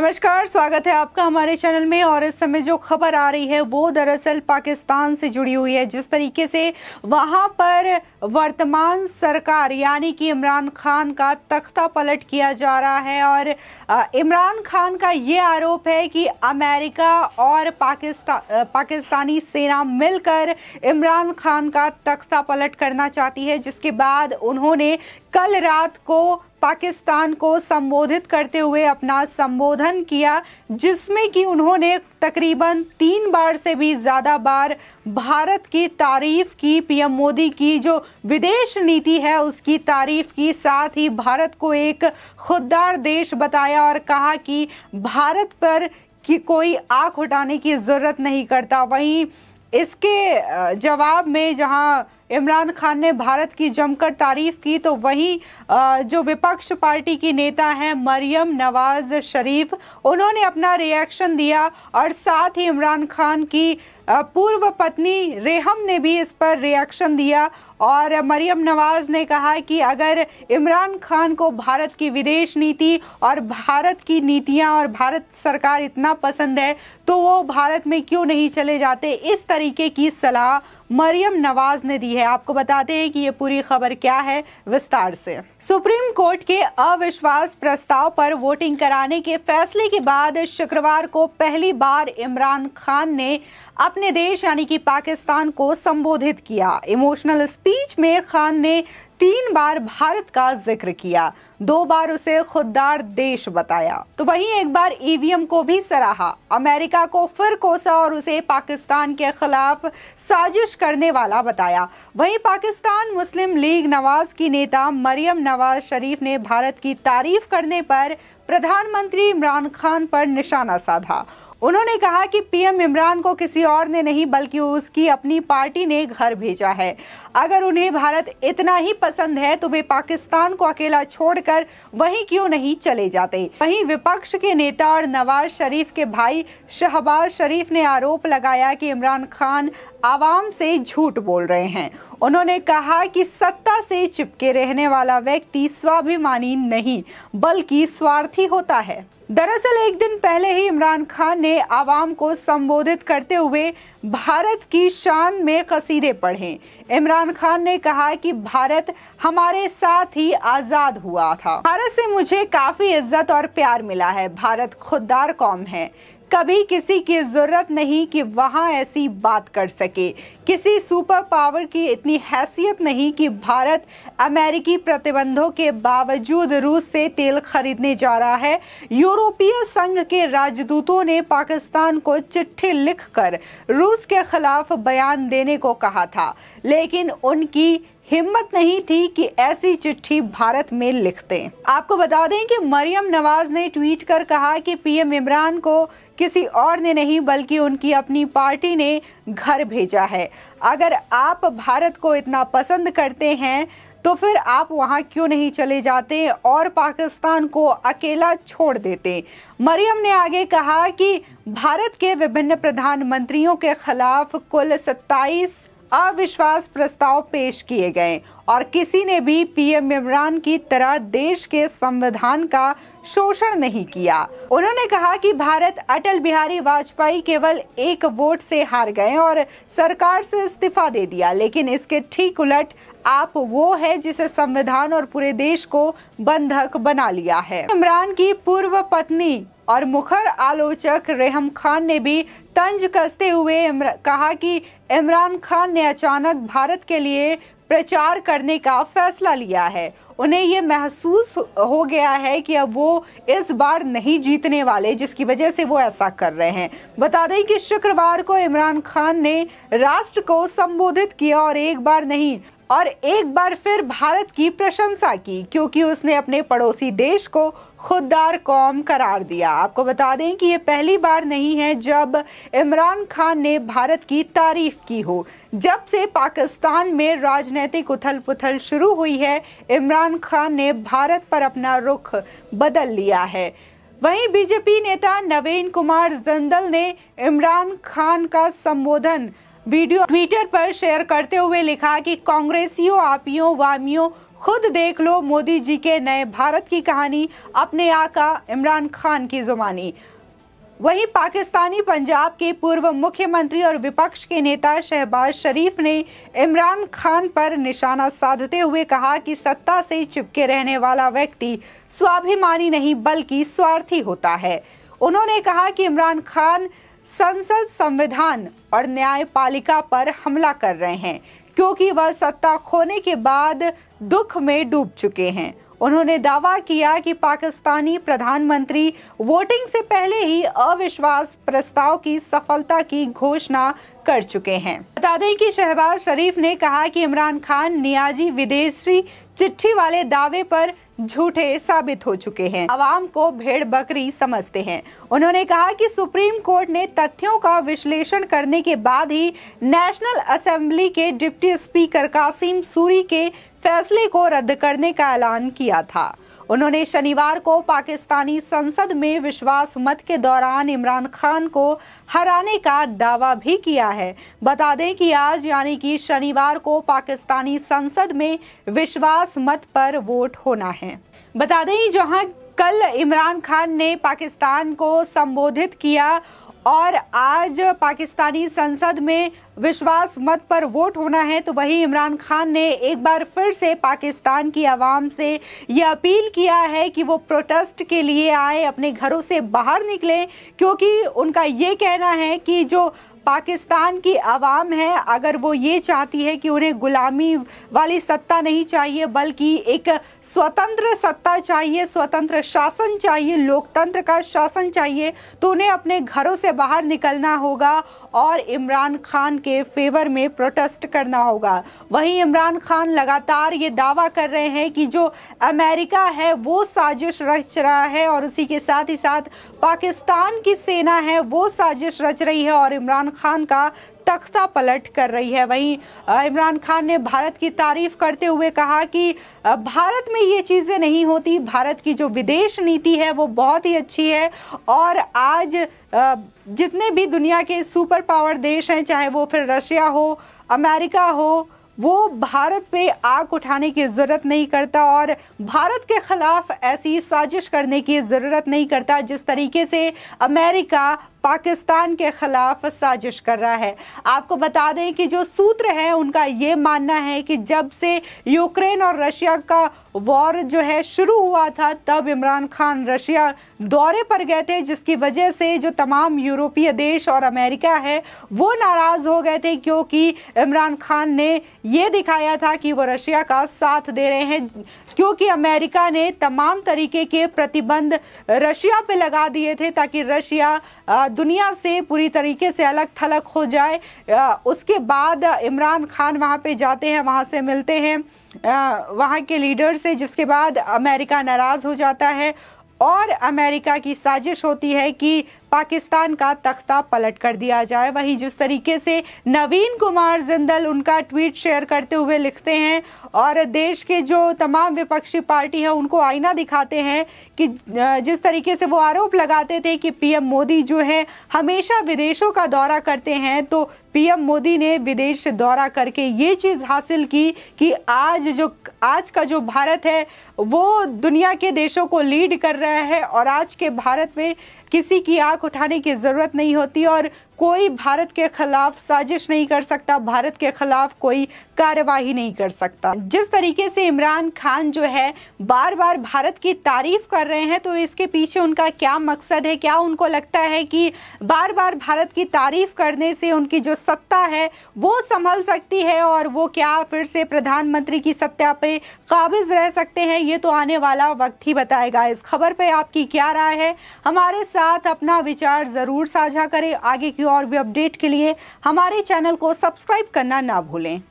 नमस्कार स्वागत है आपका हमारे चैनल में और इस समय जो खबर आ रही है वो दरअसल पाकिस्तान से जुड़ी हुई है जिस तरीके से वहां पर वर्तमान सरकार यानी कि इमरान खान का तख्ता पलट किया जा रहा है और इमरान खान का ये आरोप है कि अमेरिका और पाकिस्तान पाकिस्तानी सेना मिलकर इमरान खान का तख्ता पलट करना चाहती है जिसके बाद उन्होंने कल रात को पाकिस्तान को संबोधित करते हुए अपना संबोधन किया जिसमें कि उन्होंने तकरीबन तीन बार से भी ज़्यादा बार भारत की तारीफ की पीएम मोदी की जो विदेश नीति है उसकी तारीफ की साथ ही भारत को एक खुददार देश बताया और कहा कि भारत पर कि कोई आंख उठाने की ज़रूरत नहीं करता वहीं इसके जवाब में जहां इमरान खान ने भारत की जमकर तारीफ की तो वहीं जो विपक्ष पार्टी की नेता हैं मरियम नवाज शरीफ उन्होंने अपना रिएक्शन दिया और साथ ही इमरान खान की पूर्व पत्नी रेहम ने भी इस पर रिएक्शन दिया और मरियम नवाज ने कहा कि अगर इमरान खान को भारत की विदेश नीति और भारत की नीतियां और भारत सरकार इतना पसंद है तो वो भारत में क्यों नहीं चले जाते इस तरीके की सलाह मरियम नवाज ने दी है आपको बताते हैं कि ये पूरी खबर क्या है विस्तार से सुप्रीम कोर्ट के अविश्वास प्रस्ताव पर वोटिंग कराने के फैसले के बाद शुक्रवार को पहली बार इमरान खान ने अपने देश यानी कि पाकिस्तान को संबोधित किया इमोशनल स्पीच में खान ने तीन बार भारत का जिक्र किया दो बार उसे खुददार देश बताया तो वहीं एक बार ईवीएम को भी सराहा अमेरिका को फिर कोसा और उसे पाकिस्तान के खिलाफ साजिश करने वाला बताया वहीं पाकिस्तान मुस्लिम लीग नवाज की नेता मरियम नवाज शरीफ ने भारत की तारीफ करने पर प्रधानमंत्री इमरान खान पर निशाना साधा उन्होंने कहा कि पीएम इमरान को किसी और ने नहीं बल्कि उसकी अपनी पार्टी ने घर भेजा है अगर उन्हें भारत इतना ही पसंद है तो वे पाकिस्तान को अकेला छोड़कर वहीं क्यों नहीं चले जाते वहीं विपक्ष के नेता और नवाज शरीफ के भाई शहबाज शरीफ ने आरोप लगाया कि इमरान खान आवाम से झूठ बोल रहे हैं उन्होंने कहा कि सत्ता से चिपके रहने वाला व्यक्ति स्वाभिमानी नहीं बल्कि स्वार्थी होता है दरअसल एक दिन पहले ही इमरान खान ने आवाम को संबोधित करते हुए भारत की शान में कसीदे पढ़े इमरान खान ने कहा कि भारत हमारे साथ ही आजाद हुआ था भारत से मुझे काफी इज्जत और प्यार मिला है भारत खुददार कौम है कभी किसी की ज़रूरत नहीं कि वहाँ ऐसी बात कर सके किसी सुपर पावर की इतनी हैसियत नहीं कि भारत अमेरिकी प्रतिबंधों के बावजूद रूस से तेल खरीदने जा रहा है यूरोपीय संघ के राजदूतों ने पाकिस्तान को चिट्ठी लिखकर रूस के खिलाफ बयान देने को कहा था लेकिन उनकी हिम्मत नहीं थी कि ऐसी चिट्ठी भारत में लिखते आपको बता दें कि मरियम नवाज ने ट्वीट कर कहा कि पीएम इमरान को किसी और ने नहीं बल्कि उनकी अपनी पार्टी ने घर भेजा है अगर आप भारत को इतना पसंद करते हैं तो फिर आप वहाँ क्यों नहीं चले जाते और पाकिस्तान को अकेला छोड़ देते मरियम ने आगे कहा कि भारत के विभिन्न प्रधानमंत्रियों के खिलाफ कुल अविश्वास प्रस्ताव पेश किए गए और किसी ने भी पीएम इमरान की तरह देश के संविधान का शोषण नहीं किया उन्होंने कहा कि भारत अटल बिहारी वाजपेयी केवल एक वोट से हार गए और सरकार से इस्तीफा दे दिया लेकिन इसके ठीक उलट आप वो है जिसे संविधान और पूरे देश को बंधक बना लिया है इमरान की पूर्व पत्नी और मुखर आलोचक रेहम खान ने भी तंज कसते हुए कहा कि इमरान खान ने अचानक भारत के लिए प्रचार करने का फैसला लिया है उन्हें ये महसूस हो गया है कि अब वो इस बार नहीं जीतने वाले जिसकी वजह से वो ऐसा कर रहे हैं बता दें कि शुक्रवार को इमरान खान ने राष्ट्र को संबोधित किया और एक बार नहीं और एक बार फिर भारत की प्रशंसा की क्योंकि उसने अपने पड़ोसी देश को खुददार कौम करार दिया आपको बता दें कि ये पहली बार नहीं है जब इमरान खान ने भारत की तारीफ की हो जब से पाकिस्तान में राजनीतिक उथल पुथल शुरू हुई है इमरान खान ने भारत पर अपना रुख बदल लिया है वहीं बीजेपी नेता नवीन कुमार जंदल ने इमरान खान का संबोधन वीडियो ट्विटर पर शेयर करते हुए लिखा कि कांग्रेसियों आपियों वामियों खुद देख लो मोदी जी के नए भारत की कहानी अपने आका इमरान खान की जुबानी वहीं पाकिस्तानी पंजाब के पूर्व मुख्यमंत्री और विपक्ष के नेता शहबाज शरीफ ने इमरान खान पर निशाना साधते हुए कहा कि सत्ता से चिपके रहने वाला व्यक्ति स्वाभिमानी नहीं बल्कि स्वार्थी होता है उन्होंने कहा कि इमरान खान संसद संविधान और न्यायपालिका पर हमला कर रहे हैं क्योंकि वह सत्ता खोने के बाद दुख में डूब चुके हैं उन्होंने दावा किया कि पाकिस्तानी प्रधानमंत्री वोटिंग से पहले ही अविश्वास प्रस्ताव की सफलता की घोषणा कर चुके हैं बता दें कि शहबाज शरीफ ने कहा कि इमरान खान नियाजी विदेशी चिट्ठी वाले दावे पर झूठे साबित हो चुके हैं आवाम को भेड़ बकरी समझते हैं उन्होंने कहा कि सुप्रीम कोर्ट ने तथ्यों का विश्लेषण करने के बाद ही नेशनल असेंबली के डिप्टी स्पीकर कासिम सूरी के फैसले को रद्द करने का ऐलान किया था उन्होंने शनिवार को पाकिस्तानी संसद में विश्वास मत के दौरान इमरान खान को हराने का दावा भी किया है बता दें कि आज यानी कि शनिवार को पाकिस्तानी संसद में विश्वास मत पर वोट होना है बता दें जहां कल इमरान खान ने पाकिस्तान को संबोधित किया और आज पाकिस्तानी संसद में विश्वास मत पर वोट होना है तो वही इमरान खान ने एक बार फिर से पाकिस्तान की आवाम से यह अपील किया है कि वो प्रोटेस्ट के लिए आए अपने घरों से बाहर निकलें क्योंकि उनका ये कहना है कि जो पाकिस्तान की आवाम है अगर वो ये चाहती है कि उन्हें गुलामी वाली सत्ता नहीं चाहिए बल्कि एक स्वतंत्र सत्ता चाहिए स्वतंत्र शासन चाहिए लोकतंत्र का शासन चाहिए तो उन्हें अपने घरों से बाहर निकलना होगा और इमरान खान के फेवर में प्रोटेस्ट करना होगा वहीं इमरान खान लगातार ये दावा कर रहे हैं कि जो अमेरिका है वो साजिश रच रहा है और उसी के साथ ही साथ पाकिस्तान की सेना है वो साजिश रच रही है और इमरान खान का तख्ता पलट कर रही है वहीं इमरान खान ने भारत की तारीफ करते हुए कहा कि भारत में ये चीज़ें नहीं होती भारत की जो विदेश नीति है वो बहुत ही अच्छी है और आज जितने भी दुनिया के सुपर पावर देश हैं चाहे वो फिर रशिया हो अमेरिका हो वो भारत पे आग उठाने की ज़रूरत नहीं करता और भारत के ख़िलाफ़ ऐसी साजिश करने की ज़रूरत नहीं करता जिस तरीके से अमेरिका पाकिस्तान के खिलाफ साजिश कर रहा है आपको बता दें कि जो सूत्र है उनका ये मानना है कि जब से यूक्रेन और रशिया का वॉर जो है शुरू हुआ था तब इमरान खान रशिया दौरे पर गए थे जिसकी वजह से जो तमाम यूरोपीय देश और अमेरिका है वो नाराज़ हो गए थे क्योंकि इमरान खान ने ये दिखाया था कि वो रशिया का साथ दे रहे हैं क्योंकि अमेरिका ने तमाम तरीके के प्रतिबंध रशिया पे लगा दिए थे ताकि रशिया दुनिया से पूरी तरीके से अलग थलग हो जाए उसके बाद इमरान खान वहाँ पे जाते हैं वहाँ से मिलते हैं वहाँ के लीडर से जिसके बाद अमेरिका नाराज़ हो जाता है और अमेरिका की साजिश होती है कि पाकिस्तान का तख्ता पलट कर दिया जाए वहीं जिस तरीके से नवीन कुमार जिंदल उनका ट्वीट शेयर करते हुए लिखते हैं और देश के जो तमाम विपक्षी पार्टी है उनको आईना दिखाते हैं कि जिस तरीके से वो आरोप लगाते थे कि पीएम मोदी जो है हमेशा विदेशों का दौरा करते हैं तो पीएम मोदी ने विदेश दौरा करके ये चीज़ हासिल की कि आज जो आज का जो भारत है वो दुनिया के देशों को लीड कर रहा है और आज के भारत में किसी की आंख उठाने की ज़रूरत नहीं होती और कोई भारत के खिलाफ साजिश नहीं कर सकता भारत के खिलाफ कोई कार्यवाही नहीं कर सकता जिस तरीके से इमरान खान जो है बार बार भारत की तारीफ कर रहे हैं तो इसके पीछे उनका क्या मकसद है क्या उनको लगता है कि बार बार भारत की तारीफ करने से उनकी जो सत्ता है वो संभल सकती है और वो क्या फिर से प्रधानमंत्री की सत्ता पे काबिज रह सकते हैं ये तो आने वाला वक्त ही बताएगा इस खबर पे आपकी क्या राय है हमारे साथ अपना विचार जरूर साझा करें आगे की और भी अपडेट के लिए हमारे चैनल को सब्सक्राइब करना ना भूलें